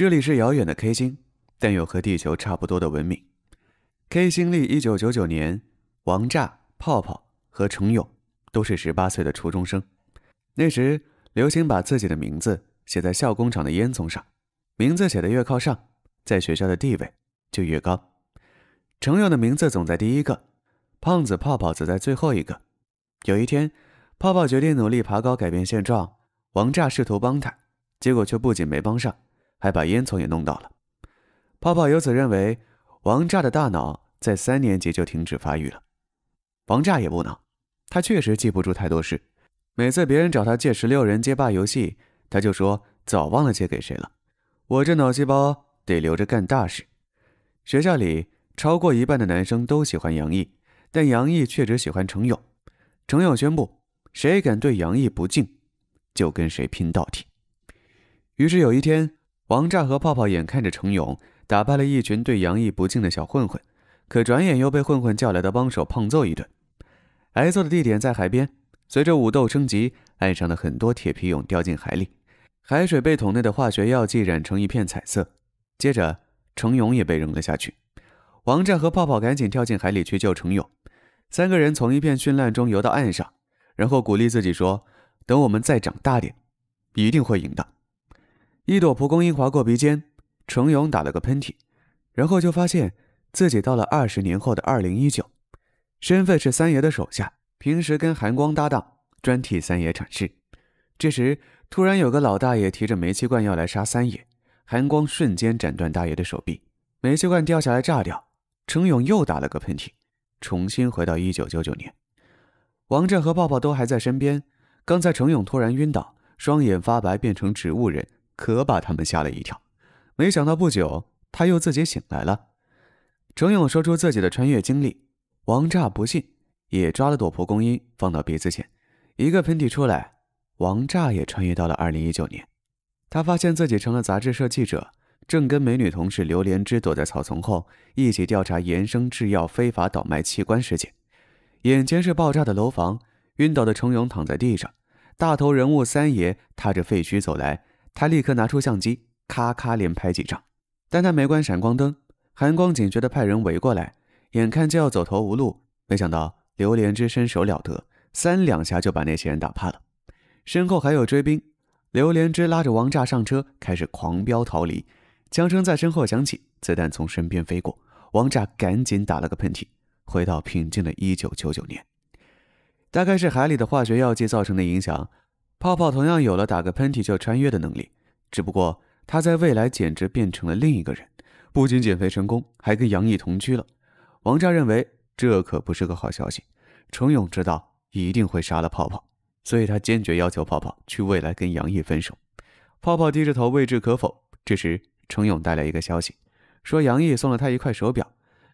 这里是遥远的 K 星，但有和地球差不多的文明。K 星历一九九九年，王炸、泡泡和程勇都是十八岁的初中生。那时流行把自己的名字写在校工厂的烟囱上，名字写的越靠上，在学校的地位就越高。程勇的名字总在第一个，胖子泡泡则在最后一个。有一天，泡泡决定努力爬高改变现状，王炸试图帮他，结果却不仅没帮上。还把烟囱也弄倒了。泡泡由此认为，王炸的大脑在三年级就停止发育了。王炸也不能，他确实记不住太多事。每次别人找他借十六人街霸游戏，他就说早忘了借给谁了。我这脑细胞得留着干大事。学校里超过一半的男生都喜欢杨毅，但杨毅却只喜欢程勇。程勇宣布，谁敢对杨毅不敬，就跟谁拼到底。于是有一天。王炸和泡泡眼看着程勇打败了一群对杨毅不敬的小混混，可转眼又被混混叫来的帮手胖揍一顿。挨揍的地点在海边。随着武斗升级，岸上的很多铁皮俑掉进海里，海水被桶内的化学药剂染成一片彩色。接着，程勇也被扔了下去。王炸和泡泡赶紧跳进海里去救程勇。三个人从一片绚烂中游到岸上，然后鼓励自己说：“等我们再长大点，一定会赢的。”一朵蒲公英划过鼻尖，程勇打了个喷嚏，然后就发现自己到了二十年后的二零一九，身份是三爷的手下，平时跟韩光搭档，专替三爷铲事。这时突然有个老大爷提着煤气罐要来杀三爷，韩光瞬间斩断大爷的手臂，煤气罐掉下来炸掉。程勇又打了个喷嚏，重新回到一九九九年，王震和抱抱都还在身边。刚才程勇突然晕倒，双眼发白，变成植物人。可把他们吓了一跳，没想到不久他又自己醒来了。程勇说出自己的穿越经历，王炸不信，也抓了朵蒲公英放到鼻子前，一个喷嚏出来，王炸也穿越到了二零一九年。他发现自己成了杂志社记者，正跟美女同事刘莲芝躲在草丛后，一起调查延生制药非法倒卖器官事件。眼前是爆炸的楼房，晕倒的程勇躺在地上，大头人物三爷踏着废墟走来。他立刻拿出相机，咔咔连拍几张，但他没关闪光灯。韩光警觉地派人围过来，眼看就要走投无路，没想到刘连芝身手了得，三两下就把那些人打怕了。身后还有追兵，刘连芝拉着王炸上车，开始狂飙逃离。枪声在身后响起，子弹从身边飞过，王炸赶紧打了个喷嚏，回到平静的一九九九年。大概是海里的化学药剂造成的影响。泡泡同样有了打个喷嚏就穿越的能力，只不过他在未来简直变成了另一个人，不仅减肥成功，还跟杨毅同居了。王炸认为这可不是个好消息。程勇知道一定会杀了泡泡，所以他坚决要求泡泡去未来跟杨毅分手。泡泡低着头未置可否。这时程勇带来一个消息，说杨毅送了他一块手表，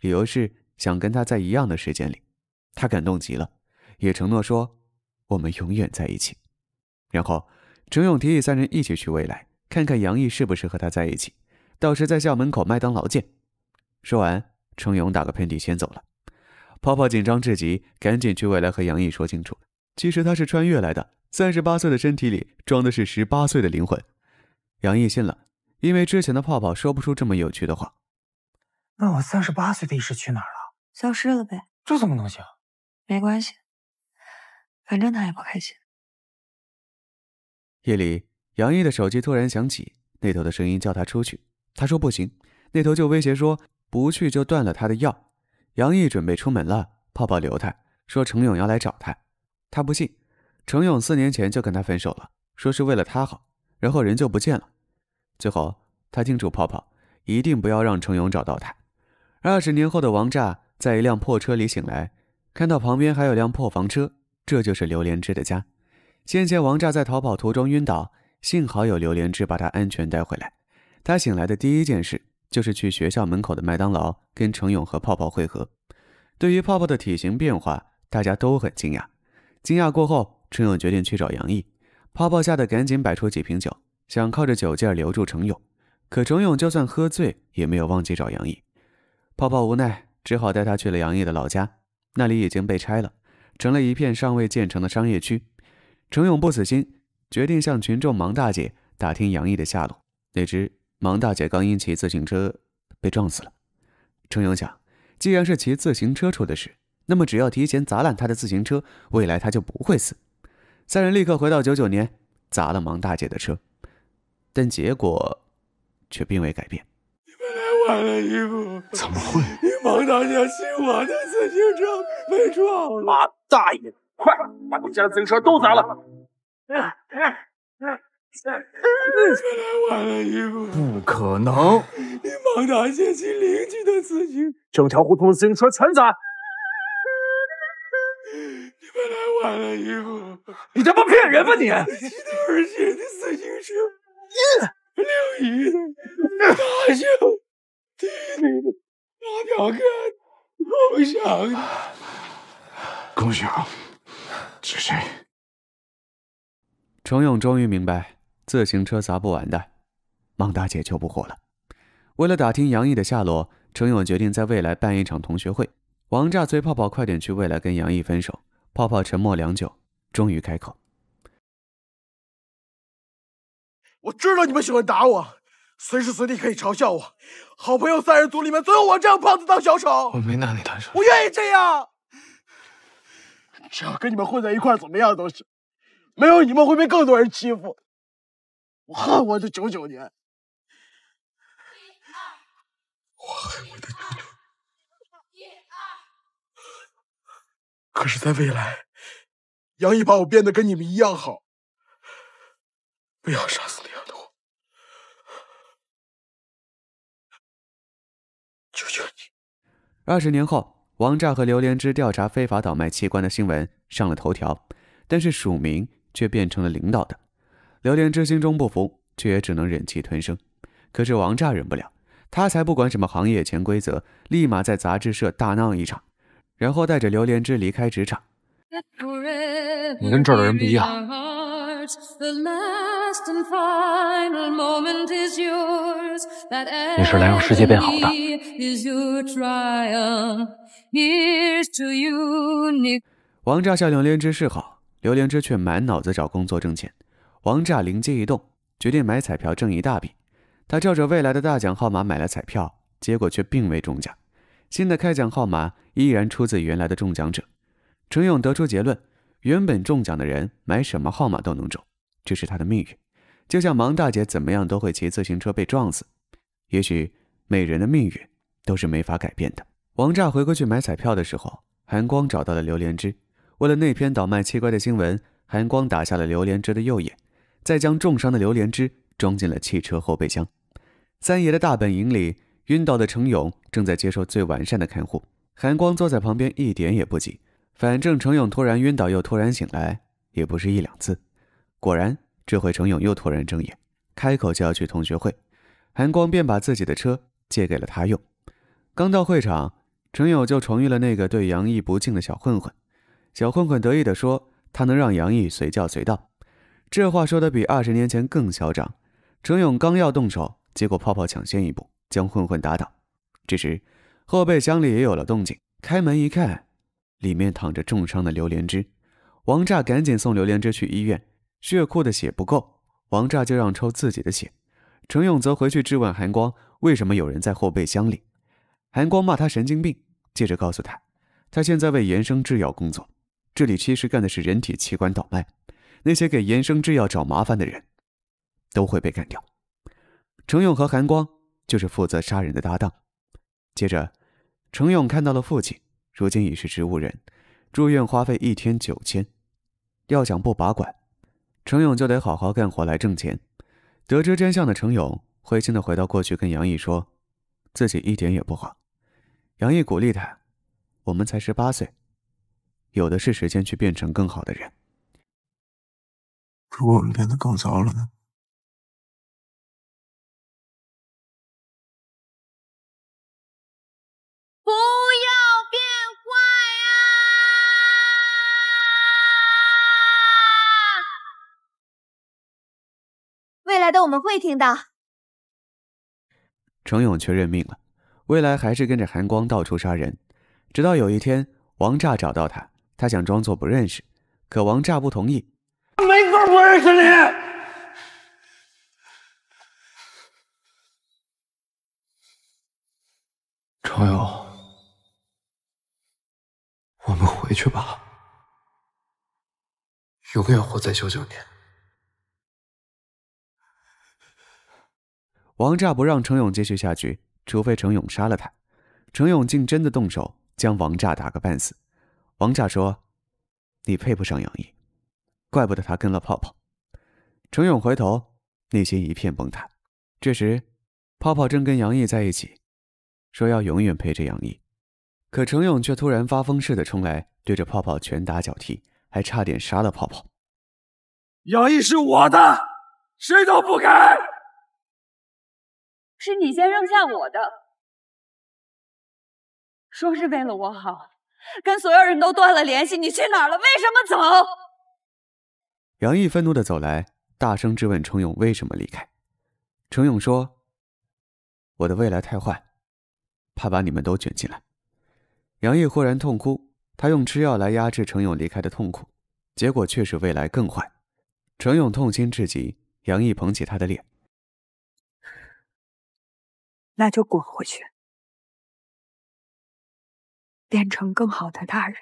理由是想跟他在一样的时间里。他感动极了，也承诺说我们永远在一起。然后，程勇提议三人一起去未来，看看杨毅是不是和他在一起，到时在校门口麦当劳见。说完，程勇打个喷嚏先走了。泡泡紧张至极，赶紧去未来和杨毅说清楚，其实他是穿越来的，三十八岁的身体里装的是十八岁的灵魂。杨毅信了，因为之前的泡泡说不出这么有趣的话。那我三十八岁的意识去哪儿了？消失了呗。这怎么能行？没关系，反正他也不开心。夜里，杨毅的手机突然响起，那头的声音叫他出去。他说不行，那头就威胁说不去就断了他的药。杨毅准备出门了，泡泡留他说程勇要来找他，他不信。程勇四年前就跟他分手了，说是为了他好，然后人就不见了。最后，他叮嘱泡泡一定不要让程勇找到他。二十年后的王炸在一辆破车里醒来，看到旁边还有辆破房车，这就是刘连志的家。先前王炸在逃跑途中晕倒，幸好有刘连志把他安全带回来。他醒来的第一件事就是去学校门口的麦当劳跟程勇和泡泡汇合。对于泡泡的体型变化，大家都很惊讶。惊讶过后，程勇决定去找杨毅。泡泡吓得赶紧摆出几瓶酒，想靠着酒劲留住程勇。可程勇就算喝醉，也没有忘记找杨毅。泡泡无奈，只好带他去了杨毅的老家。那里已经被拆了，成了一片尚未建成的商业区。程勇不死心，决定向群众盲大姐打听杨毅的下落。哪知盲大姐刚因骑自行车被撞死了。程勇想，既然是骑自行车出的事，那么只要提前砸烂他的自行车，未来他就不会死。三人立刻回到九九年，砸了盲大姐的车，但结果却并未改变。你们来晚了一步，怎么会？你盲大姐骑我的自行车被撞了。妈，大爷！快把你家的自行车都砸了！不可能！你忙大街，骑邻居的自行车。整条胡同自行车全砸！你们来晚了一步。你他妈骗人吧你！都是街的自行车，六姨的，大舅，弟弟的，大条根，共享，共享。是谁？程勇终于明白，自行车砸不完的，孟大姐就不活了。为了打听杨毅的下落，程勇决定在未来办一场同学会。王炸催泡泡快点去未来跟杨毅分手。泡泡沉默良久，终于开口：“我知道你们喜欢打我，随时随地可以嘲笑我。好朋友三人组里面总有我这样胖子当小丑。我没拿你当傻丑，我愿意这样。”只要跟你们混在一块，怎么样都是。没有你们会被更多人欺负。我恨我的九九年，我恨我的九九。可是在未来，杨毅把我变得跟你们一样好。不要杀死那样的我，求求你。二十年后。王炸和刘连芝调查非法倒卖器官的新闻上了头条，但是署名却变成了领导的。刘连芝心中不服，却也只能忍气吞声。可是王炸忍不了，他才不管什么行业潜规则，立马在杂志社大闹一场，然后带着刘连芝离开职场。你跟这儿的人不一样。the last and final moment is yours 你是来让 is your trial here's to you near 王炸向刘连芝示好刘连芝却满脑子找工作挣钱王炸灵机一动决定买彩票挣一大笔他照着未来的大奖号码买了彩票结果却并未中奖新的开奖号码依然出自原来的中奖者陈勇得出结论原本中奖的人买什么号码都能中，这是他的命运。就像盲大姐怎么样都会骑自行车被撞死，也许每人的命运都是没法改变的。王炸回过去买彩票的时候，韩光找到了刘莲芝。为了那篇倒卖器官的新闻，韩光打下了刘莲芝的右眼，再将重伤的刘莲芝装进了汽车后备箱。三爷的大本营里，晕倒的程勇正在接受最完善的看护，韩光坐在旁边一点也不急。反正程勇突然晕倒又突然醒来也不是一两次，果然这回程勇又突然睁眼，开口就要去同学会，韩光便把自己的车借给了他用。刚到会场，程勇就重遇了那个对杨毅不敬的小混混，小混混得意地说：“他能让杨毅随叫随到。”这话说的比二十年前更嚣张。程勇刚要动手，结果泡泡抢先一步将混混打倒。这时后备箱里也有了动静，开门一看。里面躺着重伤的刘莲芝，王炸赶紧送刘莲芝去医院。血库的血不够，王炸就让抽自己的血。程勇则回去质问韩光为什么有人在后备箱里。韩光骂他神经病，接着告诉他，他现在为延生制药工作，这里其实干的是人体器官倒卖。那些给延生制药找麻烦的人，都会被干掉。程勇和韩光就是负责杀人的搭档。接着，程勇看到了父亲。如今已是植物人，住院花费一天九千，要想不拔管，程勇就得好好干活来挣钱。得知真相的程勇灰心地回到过去，跟杨毅说，自己一点也不慌。杨毅鼓励他，我们才十八岁，有的是时间去变成更好的人。如果我们变得更糟了呢？未来的我们会听到，程勇却认命了。未来还是跟着韩光到处杀人，直到有一天王炸找到他，他想装作不认识，可王炸不同意。没法不认识你。程勇，我们回去吧，永远活在九九年。王炸不让程勇继续下去，除非程勇杀了他。程勇竟真的动手，将王炸打个半死。王炸说：“你配不上杨毅，怪不得他跟了泡泡。”程勇回头，内心一片崩塌。这时，泡泡正跟杨毅在一起，说要永远陪着杨毅。可程勇却突然发疯似的冲来，对着泡泡拳打脚踢，还差点杀了泡泡。杨毅是我的，谁都不给。是你先扔下我的，说是为了我好，跟所有人都断了联系。你去哪儿了？为什么走？杨毅愤怒的走来，大声质问程勇为什么离开。程勇说：“我的未来太坏，怕把你们都卷进来。”杨毅忽然痛哭，他用吃药来压制程勇离开的痛苦，结果却是未来更坏。程勇痛心至极，杨毅捧起他的脸。那就滚回去，变成更好的大人，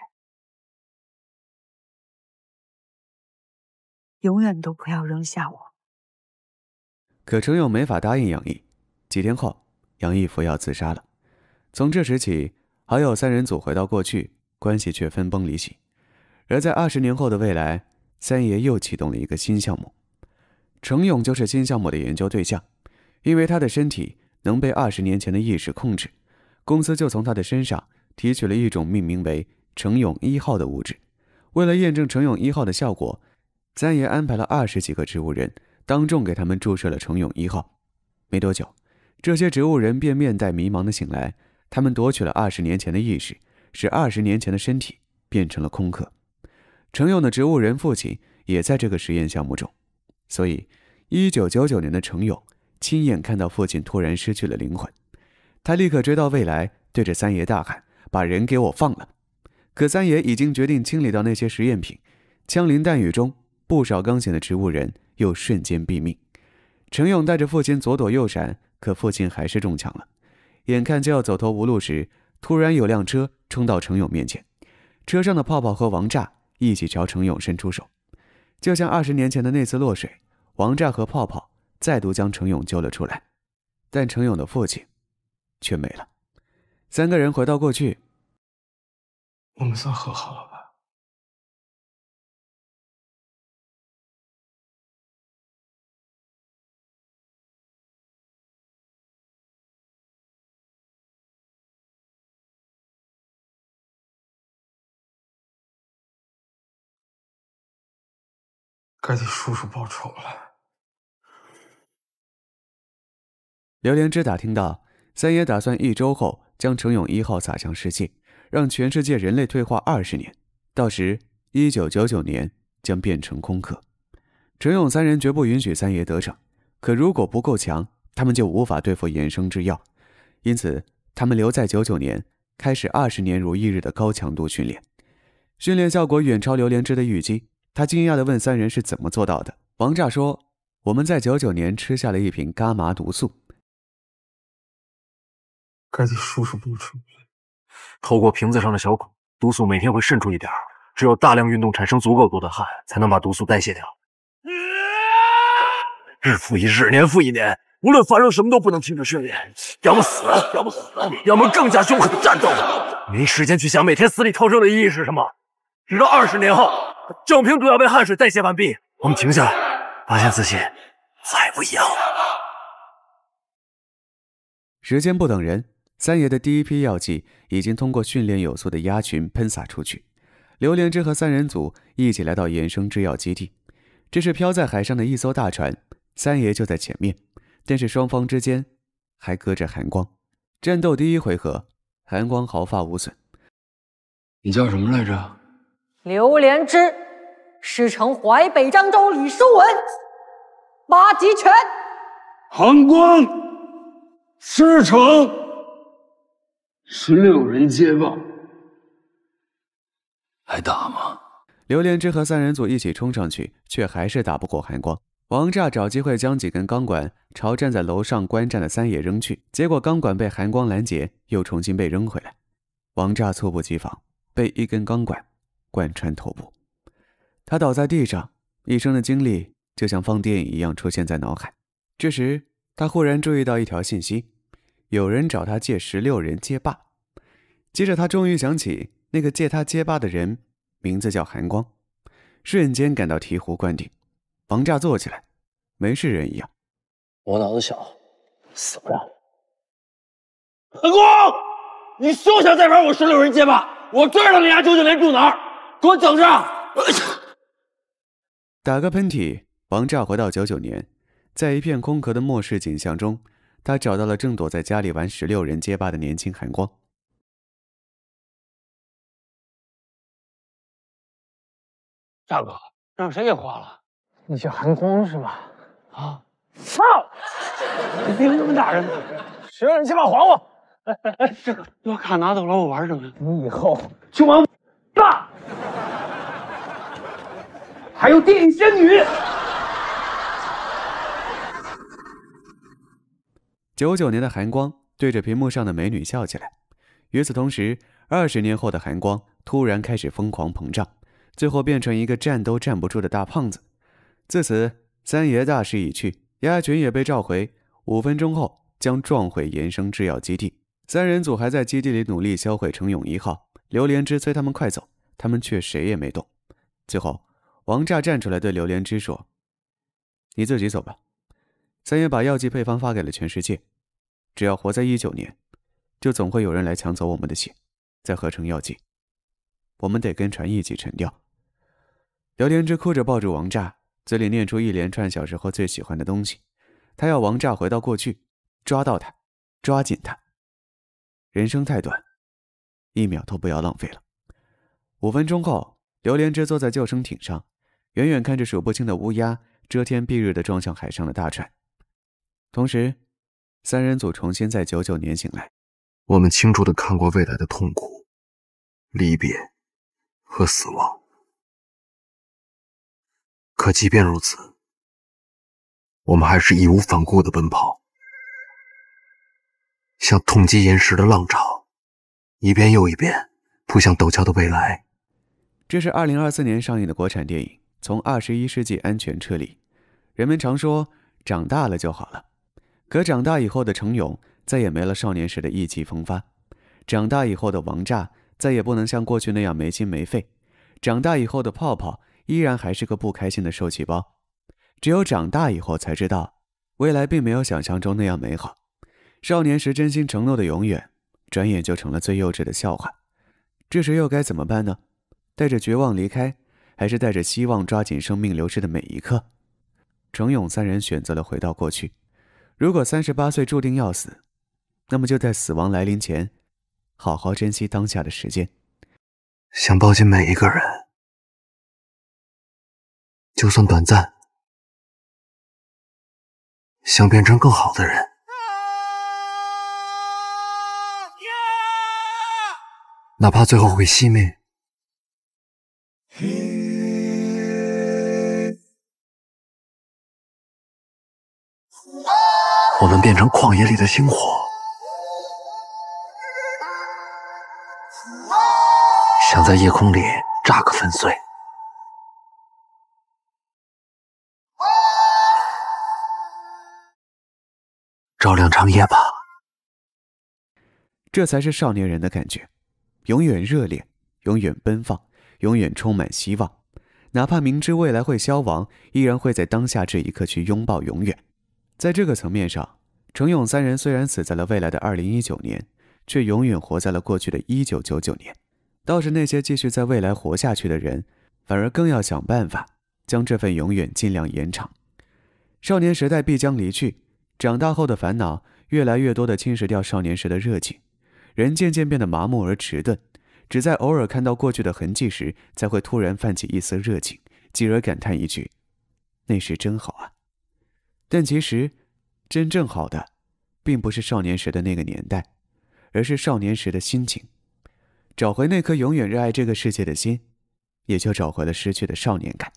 永远都不要扔下我。可程勇没法答应杨毅。几天后，杨毅服药自杀了。从这时起，好友三人组回到过去，关系却分崩离析。而在二十年后的未来，三爷又启动了一个新项目，程勇就是新项目的研究对象，因为他的身体。能被二十年前的意识控制，公司就从他的身上提取了一种命名为“程勇一号”的物质。为了验证“程勇一号”的效果，三爷安排了二十几个植物人，当众给他们注射了“程勇一号”。没多久，这些植物人便面带迷茫的醒来。他们夺取了二十年前的意识，使二十年前的身体变成了空壳。程勇的植物人父亲也在这个实验项目中，所以，一九九九年的程勇。亲眼看到父亲突然失去了灵魂，他立刻追到未来，对着三爷大喊：“把人给我放了！”可三爷已经决定清理掉那些实验品。枪林弹雨中，不少刚醒的植物人又瞬间毙命。程勇带着父亲左躲右闪，可父亲还是中枪了。眼看就要走投无路时，突然有辆车冲到程勇面前，车上的泡泡和王炸一起朝程勇伸出手，就像二十年前的那次落水，王炸和泡泡。再度将程勇救了出来，但程勇的父亲却没了。三个人回到过去，我们算和好了吧？该替叔叔报仇了。刘连芝打听到，三爷打算一周后将程勇一号撒向世界，让全世界人类退化二十年。到时，一九九九年将变成空壳。程勇三人绝不允许三爷得逞。可如果不够强，他们就无法对付衍生制药。因此，他们留在九九年，开始二十年如一日的高强度训练。训练效果远超刘连芝的预期。他惊讶地问三人是怎么做到的。王炸说：“我们在九九年吃下了一瓶伽马毒素。”该你叔叔补充。透过瓶子上的小孔，毒素每天会渗出一点。只有大量运动产生足够多的汗，才能把毒素代谢掉。日复一日，年复一年，无论发生什么都不能停止训练，要么死，要么死，要么更加凶狠的战斗。没时间去想每天死里逃生的意义是什么，直到二十年后，整瓶毒药被汗水代谢完毕，我们停下来，发现自己再不一样。了。时间不等人。三爷的第一批药剂已经通过训练有素的鸭群喷洒出去。刘连枝和三人组一起来到衍生制药基地，这是漂在海上的一艘大船。三爷就在前面，但是双方之间还隔着寒光。战斗第一回合，寒光毫发无损。你叫什么来着？刘连枝，师承淮北漳州李书文，八极拳。寒光，师承。十六人皆亡，还打吗？刘连之和三人组一起冲上去，却还是打不过寒光。王炸找机会将几根钢管朝站在楼上观战的三爷扔去，结果钢管被寒光拦截，又重新被扔回来。王炸猝不及防，被一根钢管贯穿头部，他倒在地上，一生的经历就像放电影一样出现在脑海。这时，他忽然注意到一条信息。有人找他借十六人街霸。接着他终于想起那个借他结巴的人，名字叫韩光，瞬间感到醍醐灌顶，王炸坐起来，没事人一样。我脑子小，死不了。韩光，你休想再玩我十六人街霸！我知道你家九九年住哪儿，给我等着！打个喷嚏，王炸回到九九年，在一片空壳的末世景象中。他找到了正躲在家里玩十六人街霸的年轻韩光。大哥，让谁给花了？你叫韩光是吧？啊！操！你凭什么打人？谁让你先把还我？这个我卡拿走了，我玩什么？你以后就玩爸。还有电影仙女。九九年的寒光对着屏幕上的美女笑起来，与此同时，二十年后的寒光突然开始疯狂膨胀，最后变成一个站都站不住的大胖子。自此，三爷大势已去，鸭群也被召回。五分钟后将撞毁延生制药基地。三人组还在基地里努力销毁程勇一号。刘连芝催他们快走，他们却谁也没动。最后，王炸站出来对刘连芝说：“你自己走吧。”三爷把药剂配方发给了全世界，只要活在一九年，就总会有人来抢走我们的血，再合成药剂。我们得跟船一起沉掉。刘连芝哭着抱住王炸，嘴里念出一连串小时候最喜欢的东西。他要王炸回到过去，抓到他，抓紧他。人生太短，一秒都不要浪费了。五分钟后，刘连芝坐在救生艇上，远远看着数不清的乌鸦遮天蔽日地撞向海上的大船。同时，三人组重新在九九年醒来。我们清楚地看过未来的痛苦、离别和死亡。可即便如此，我们还是义无反顾地奔跑，像痛击岩石的浪潮，一遍又一遍扑向陡峭的未来。这是二零二四年上映的国产电影《从二十一世纪安全撤离》。人们常说，长大了就好了。可长大以后的程勇再也没了少年时的意气风发，长大以后的王炸再也不能像过去那样没心没肺，长大以后的泡泡依然还是个不开心的受气包。只有长大以后才知道，未来并没有想象中那样美好。少年时真心承诺的永远，转眼就成了最幼稚的笑话。这时又该怎么办呢？带着绝望离开，还是带着希望抓紧生命流逝的每一刻？程勇三人选择了回到过去。如果三十八岁注定要死，那么就在死亡来临前，好好珍惜当下的时间。想抱紧每一个人，就算短暂；想变成更好的人，哪怕最后会熄灭。我们变成旷野里的星火，想在夜空里炸个粉碎，照亮长夜吧。这才是少年人的感觉，永远热烈，永远奔放，永远充满希望，哪怕明知未来会消亡，依然会在当下这一刻去拥抱永远。在这个层面上，程勇三人虽然死在了未来的二零一九年，却永远活在了过去的一九九九年。倒是那些继续在未来活下去的人，反而更要想办法将这份永远尽量延长。少年时代必将离去，长大后的烦恼越来越多地侵蚀掉少年时的热情，人渐渐变得麻木而迟钝，只在偶尔看到过去的痕迹时，才会突然泛起一丝热情，继而感叹一句：“那时真好啊。”但其实，真正好的，并不是少年时的那个年代，而是少年时的心情。找回那颗永远热爱这个世界的心，也就找回了失去的少年感，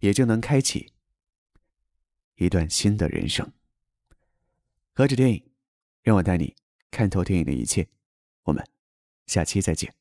也就能开启一段新的人生。何止电影，让我带你看透电影的一切。我们下期再见。